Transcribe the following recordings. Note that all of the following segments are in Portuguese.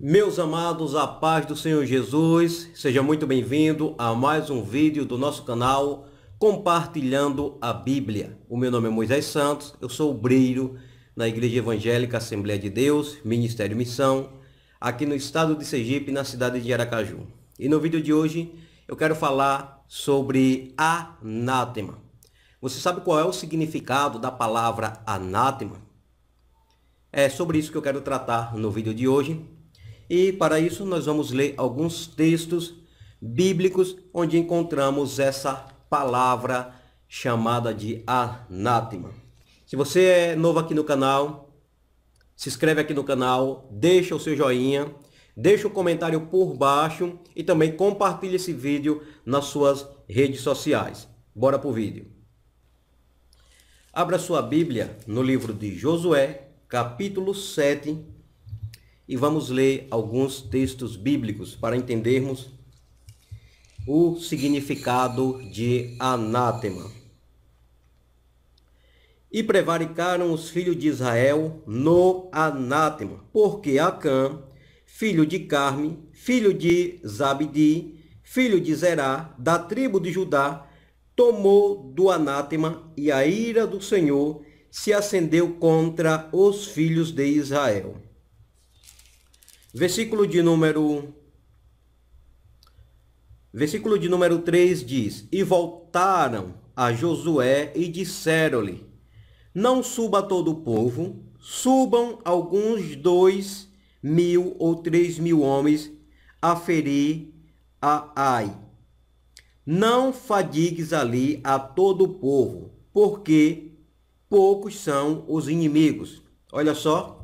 Meus amados, a paz do Senhor Jesus, seja muito bem-vindo a mais um vídeo do nosso canal Compartilhando a Bíblia. O meu nome é Moisés Santos, eu sou obreiro na Igreja Evangélica Assembleia de Deus, Ministério Missão, aqui no estado de Sergipe, na cidade de Aracaju. E no vídeo de hoje eu quero falar sobre anátema. Você sabe qual é o significado da palavra anátema? É sobre isso que eu quero tratar no vídeo de hoje e para isso nós vamos ler alguns textos bíblicos onde encontramos essa palavra chamada de anátema. Se você é novo aqui no canal, se inscreve aqui no canal, deixa o seu joinha, deixa o comentário por baixo e também compartilhe esse vídeo nas suas redes sociais. Bora pro vídeo. Abra sua Bíblia no livro de Josué, capítulo 7, e vamos ler alguns textos bíblicos para entendermos o significado de anátema. E prevaricaram os filhos de Israel no anátema, porque Acã, filho de Carme, filho de Zabdi, filho de Zerá, da tribo de Judá, tomou do anátema e a ira do Senhor se acendeu contra os filhos de Israel. Versículo de número Versículo de número 3 diz: E voltaram a Josué e disseram-lhe: Não suba todo o povo, subam alguns dois mil ou três mil homens a ferir a Ai. Não fadigues ali a todo o povo, porque poucos são os inimigos. Olha só,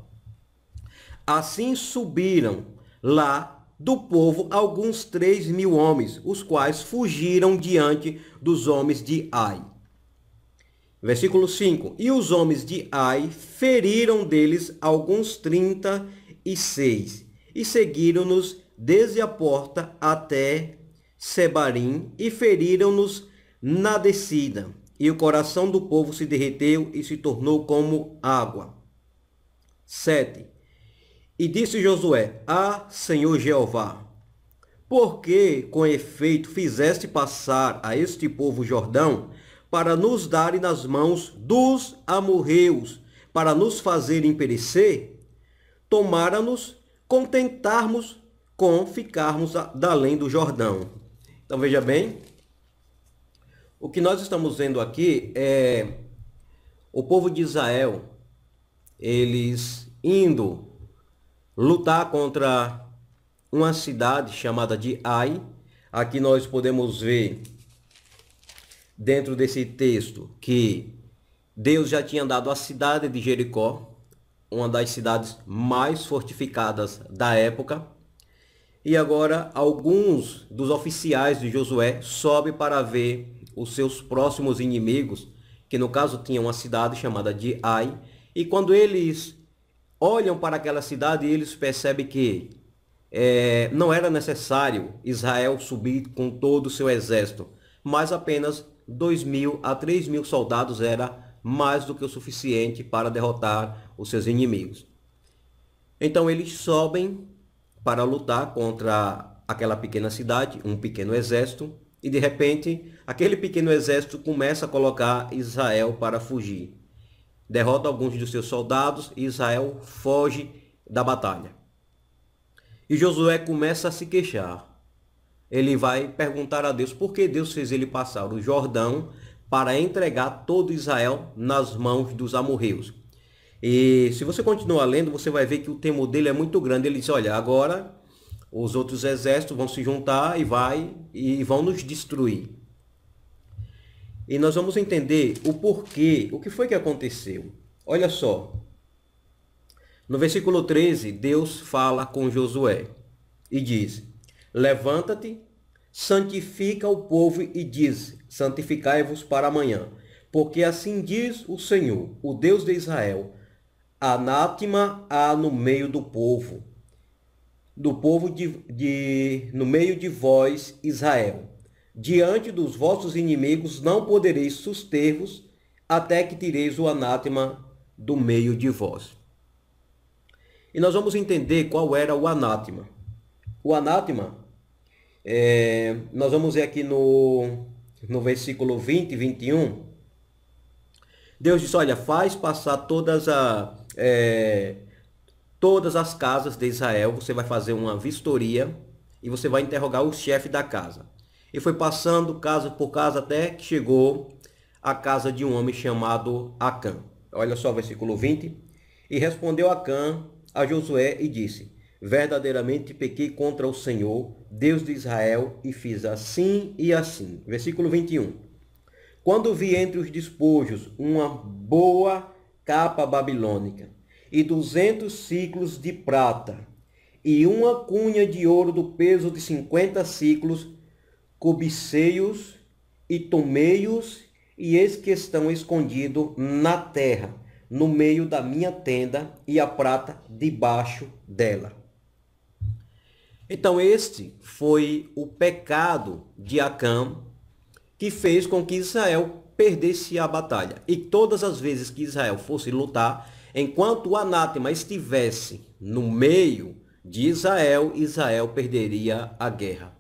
Assim subiram lá do povo alguns três mil homens, os quais fugiram diante dos homens de Ai. Versículo 5: E os homens de Ai feriram deles alguns trinta e seis, e seguiram-nos desde a porta até Sebarim, e feriram-nos na descida. E o coração do povo se derreteu e se tornou como água. 7. E disse Josué: Ah, Senhor Jeová, porque com efeito fizeste passar a este povo Jordão para nos darem nas mãos dos amorreus, para nos fazerem perecer? Tomara-nos contentarmos com ficarmos além do Jordão. Então veja bem, o que nós estamos vendo aqui é o povo de Israel, eles indo lutar contra uma cidade chamada de Ai. Aqui nós podemos ver dentro desse texto que Deus já tinha dado a cidade de Jericó, uma das cidades mais fortificadas da época. E agora alguns dos oficiais de Josué sobem para ver os seus próximos inimigos, que no caso tinham uma cidade chamada de Ai, e quando eles olham para aquela cidade e eles percebem que é, não era necessário Israel subir com todo o seu exército, mas apenas 2 mil a 3 mil soldados era mais do que o suficiente para derrotar os seus inimigos. Então eles sobem para lutar contra aquela pequena cidade, um pequeno exército, e de repente aquele pequeno exército começa a colocar Israel para fugir derrota alguns de seus soldados e Israel foge da batalha. E Josué começa a se queixar. Ele vai perguntar a Deus por que Deus fez ele passar o Jordão para entregar todo Israel nas mãos dos amorreus. E se você continuar lendo, você vai ver que o temor dele é muito grande. Ele diz: "Olha, agora os outros exércitos vão se juntar e vai e vão nos destruir". E nós vamos entender o porquê, o que foi que aconteceu. Olha só. No versículo 13, Deus fala com Josué e diz: Levanta-te, santifica o povo e diz: Santificai-vos para amanhã. Porque assim diz o Senhor, o Deus de Israel: Anátima há no meio do povo, do povo de, de no meio de vós, Israel Diante dos vossos inimigos não podereis suster-vos até que tireis o anátema do meio de vós. E nós vamos entender qual era o anátema. O anátema, é, nós vamos ver aqui no, no versículo 20 e 21. Deus diz: Olha, faz passar todas, a, é, todas as casas de Israel. Você vai fazer uma vistoria e você vai interrogar o chefe da casa e foi passando casa por casa até que chegou à casa de um homem chamado Acã. Olha só o versículo 20. E respondeu Acã a Josué e disse: Verdadeiramente pequei contra o Senhor, Deus de Israel, e fiz assim e assim. Versículo 21. Quando vi entre os despojos uma boa capa babilônica e duzentos ciclos de prata e uma cunha de ouro do peso de cinquenta ciclos, cobicei-os e tomei-os, e eis que estão escondidos na terra, no meio da minha tenda, e a prata debaixo dela. Então, este foi o pecado de Acã que fez com que Israel perdesse a batalha. E todas as vezes que Israel fosse lutar, enquanto o anátema estivesse no meio de Israel, Israel perderia a guerra.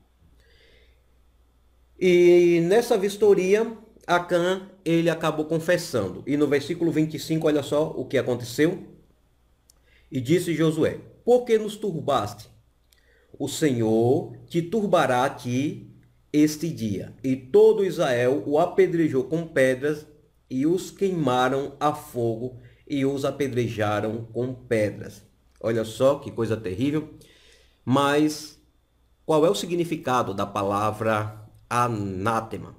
E nessa vistoria, Acã, ele acabou confessando. E no versículo 25, olha só o que aconteceu. E disse Josué: Por que nos turbaste? O Senhor te turbará aqui este dia. E todo Israel o apedrejou com pedras e os queimaram a fogo e os apedrejaram com pedras. Olha só que coisa terrível. Mas qual é o significado da palavra anátema.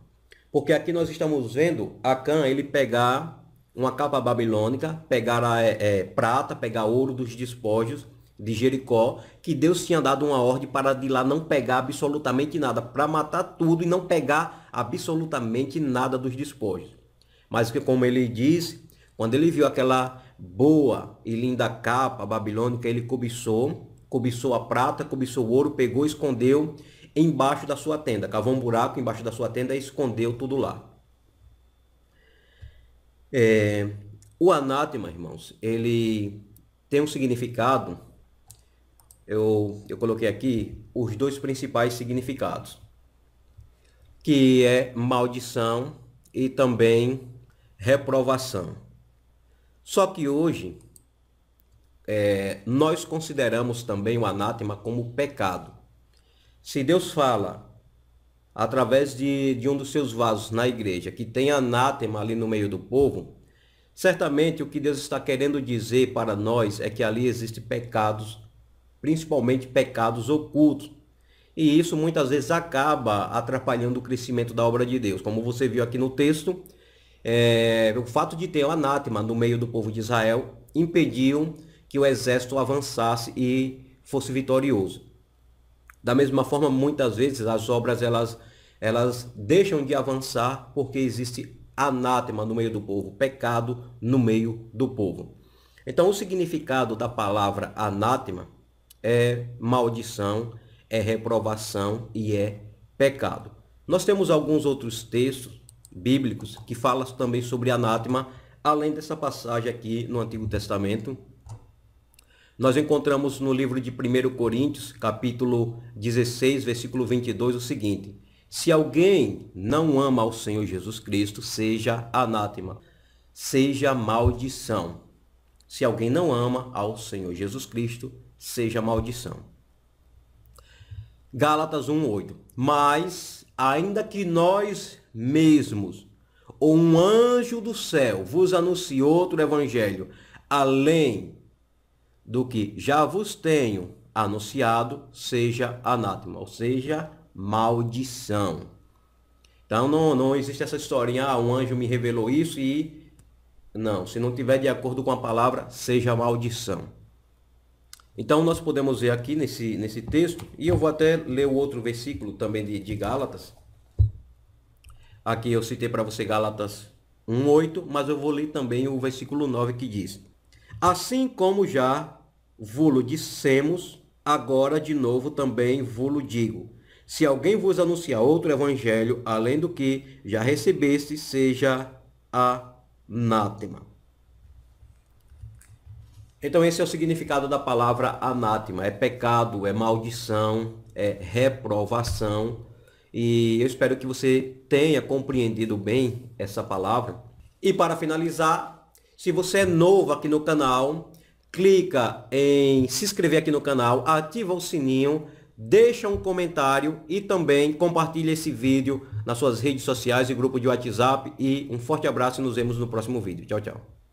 Porque aqui nós estamos vendo Acã ele pegar uma capa babilônica, pegar a, é, é, prata, pegar ouro dos despojos de Jericó, que Deus tinha dado uma ordem para de lá não pegar absolutamente nada, para matar tudo e não pegar absolutamente nada dos despojos. Mas que como ele disse quando ele viu aquela boa e linda capa babilônica, ele cobiçou, cobiçou a prata, cobiçou o ouro, pegou, escondeu embaixo da sua tenda. Cavou um buraco embaixo da sua tenda e escondeu tudo lá. É, o anátema, irmãos, ele tem um significado. Eu, eu coloquei aqui os dois principais significados, que é maldição e também reprovação. Só que hoje é, nós consideramos também o anátema como pecado se Deus fala através de, de um dos seus vasos na igreja, que tem anátema ali no meio do povo, certamente o que Deus está querendo dizer para nós é que ali existem pecados, principalmente pecados ocultos. E isso muitas vezes acaba atrapalhando o crescimento da obra de Deus. Como você viu aqui no texto, é, o fato de ter o anátema no meio do povo de Israel impediu que o exército avançasse e fosse vitorioso. Da mesma forma, muitas vezes as obras elas, elas deixam de avançar porque existe anátema no meio do povo, pecado no meio do povo. Então, o significado da palavra anátema é maldição, é reprovação e é pecado. Nós temos alguns outros textos bíblicos que falam também sobre anátema, além dessa passagem aqui no Antigo Testamento, nós encontramos no livro de 1 Coríntios, capítulo 16, versículo 22, o seguinte: Se alguém não ama ao Senhor Jesus Cristo, seja anátema, seja maldição. Se alguém não ama ao Senhor Jesus Cristo, seja maldição. Gálatas 1:8. Mas ainda que nós mesmos ou um anjo do céu vos anunciou outro evangelho além do que já vos tenho anunciado seja anátema, ou seja, maldição. Então não, não existe essa historinha, ah, um anjo me revelou isso e. Não, se não tiver de acordo com a palavra, seja maldição. Então nós podemos ver aqui nesse, nesse texto, e eu vou até ler o outro versículo também de, de Gálatas. Aqui eu citei para você Gálatas 1,8, mas eu vou ler também o versículo 9 que diz Assim como já vulo dissemos, agora de novo também vulo digo. Se alguém vos anunciar outro evangelho, além do que já recebeste, seja anátema. Então esse é o significado da palavra anátema. É pecado, é maldição, é reprovação. E eu espero que você tenha compreendido bem essa palavra. E para finalizar, se você é novo aqui no canal, clica em se inscrever aqui no canal, ativa o sininho, deixa um comentário e também compartilha esse vídeo nas suas redes sociais e grupo de WhatsApp. E um forte abraço e nos vemos no próximo vídeo. Tchau, tchau.